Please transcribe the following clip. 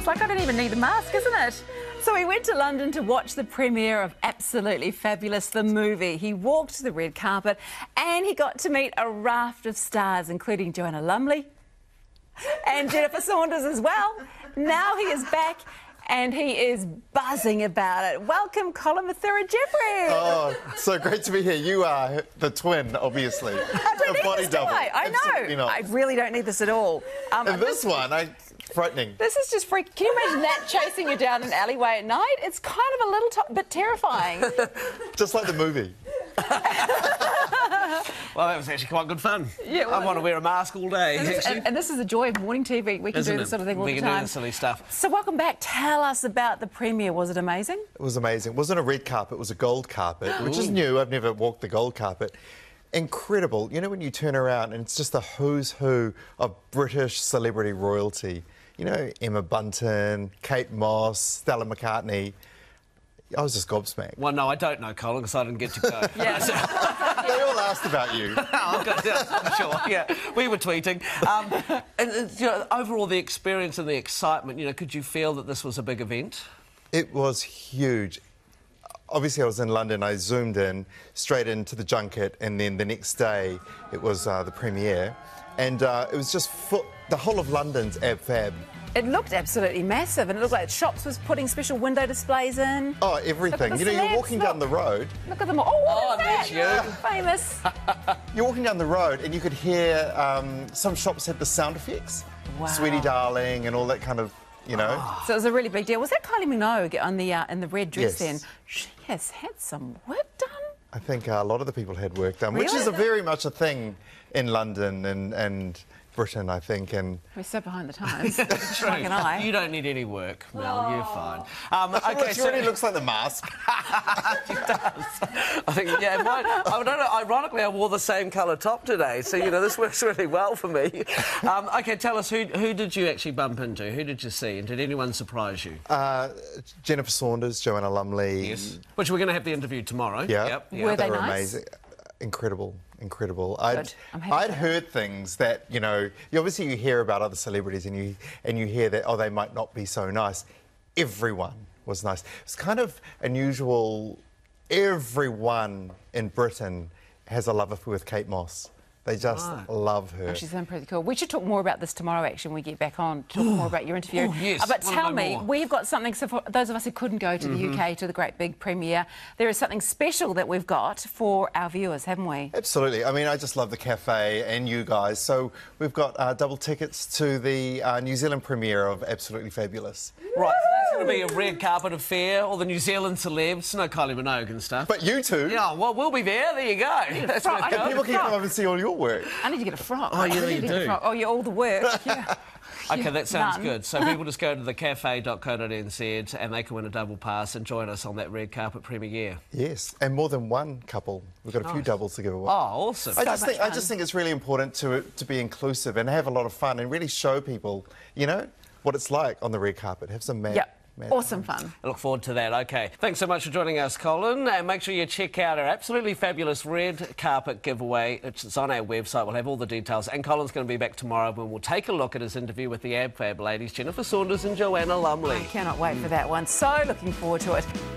It's like I don't even need a mask, isn't it? So he went to London to watch the premiere of Absolutely Fabulous, the movie. He walked the red carpet and he got to meet a raft of stars, including Joanna Lumley and Jennifer Saunders as well. Now he is back and he is buzzing about it. Welcome, Colin Mathura Jeffrey. Oh, so great to be here. You are the twin, obviously. I don't body double. I? I know. Not. I really don't need this at all. Um, and this one, I frightening. This is just freaky. Can you imagine that chasing you down an alleyway at night? It's kind of a little bit terrifying. just like the movie. Well, that was actually quite good fun. Yeah, well, I want to wear a mask all day. And this, and, and this, is the joy of morning TV. We can Isn't do this sort of thing all the time. We can do the silly stuff. So welcome back. Tell us about the premiere. Was it amazing? It was amazing. It wasn't a red carpet. It was a gold carpet, which is new. I've never walked the gold carpet incredible. You know when you turn around and it's just the who's who of British celebrity royalty. You know Emma Bunton, Kate Moss, Stella McCartney. I was just gobsmacked. Well, no, I don't know, Colin, because I didn't get to go. yeah. they all asked about you. Oh, I'm sure, yeah. We were tweeting. Um, and, uh, you know, overall, the experience and the excitement, you know, could you feel that this was a big event? It was huge. Obviously, I was in London. I zoomed in straight into the junket, and then the next day it was uh, the premiere, and uh, it was just foot the whole of London's AB Fab. It looked absolutely massive, and it looked like Shops was putting special window displays in. Oh, everything. You know, you're walking look. down the road. Look at them all. Oh, oh there's you. Famous. you're walking down the road, and you could hear um, some shops had the sound effects. Wow. Sweetie Darling and all that kind of, you know. Oh. So it was a really big deal. Was that Kylie Minogue on the, uh, in the red dress yes. then? She has had some work done. I think uh, a lot of the people had work done, really? which is very much a thing in London and, and Britain, I think, and we're so behind the times. you don't need any work, Mel. You're oh. fine. Um, okay, she so... really looks like the mask. she does. I think, yeah. Mine, I don't know. Ironically, I wore the same colour top today, so you know this works really well for me. Um, okay, tell us who who did you actually bump into? Who did you see? And did anyone surprise you? Uh, Jennifer Saunders, Joanna Lumley. Yes. Which we're going to have the interview tomorrow. Yeah. Yep. yep. Were they, they were nice? amazing, incredible. Incredible. I'd, I'd heard things that, you know, you obviously you hear about other celebrities and you and you hear that, oh, they might not be so nice. Everyone was nice. It's kind of unusual. Everyone in Britain has a love affair with Kate Moss. They just love her. Oh, she's been pretty cool. We should talk more about this tomorrow, actually, when we get back on, talk more about your interview. Oh, yes. but tell me, more. we've got something, so for those of us who couldn't go to mm -hmm. the mm-hmm. UK to the great big premiere, there is something special that we've got for our viewers, haven't we? Absolutely. I mean, I just love the cafe and you guys. So we've got uh, double tickets to the uh, New Zealand premiere of Absolutely Fabulous. Right. It's going to be a red carpet affair, all the New Zealand celebs, no Kylie Minogue and stuff. But you two? Yeah, well, we'll be there. There you go. That's where People can come up and see all your work. I need to get a frock. Oh, yeah, you do. Oh, yeah, all the work. Yeah. Okay, that sounds None. good. So people just go to the cafe.co.nz and they can win a double pass and join us on that red carpet premiere. Yes, and more than one couple. We've got a few doubles to give away. Oh, awesome. So I, just think, I just think it's really important to, to be inclusive and have a lot of fun and really show people, you know, what it's like on the red carpet. Have some mad. Yep. Awesome fun. I look forward to that. Okay. Thanks so much for joining us, Colin. And make sure you check out our absolutely fabulous red carpet giveaway. It's on our website. We'll have all the details. And Colin's going to be back tomorrow when we'll take a look at his interview with the AbFab ladies, Jennifer Saunders and Joanna Lumley. I cannot wait for that one. So looking forward to it.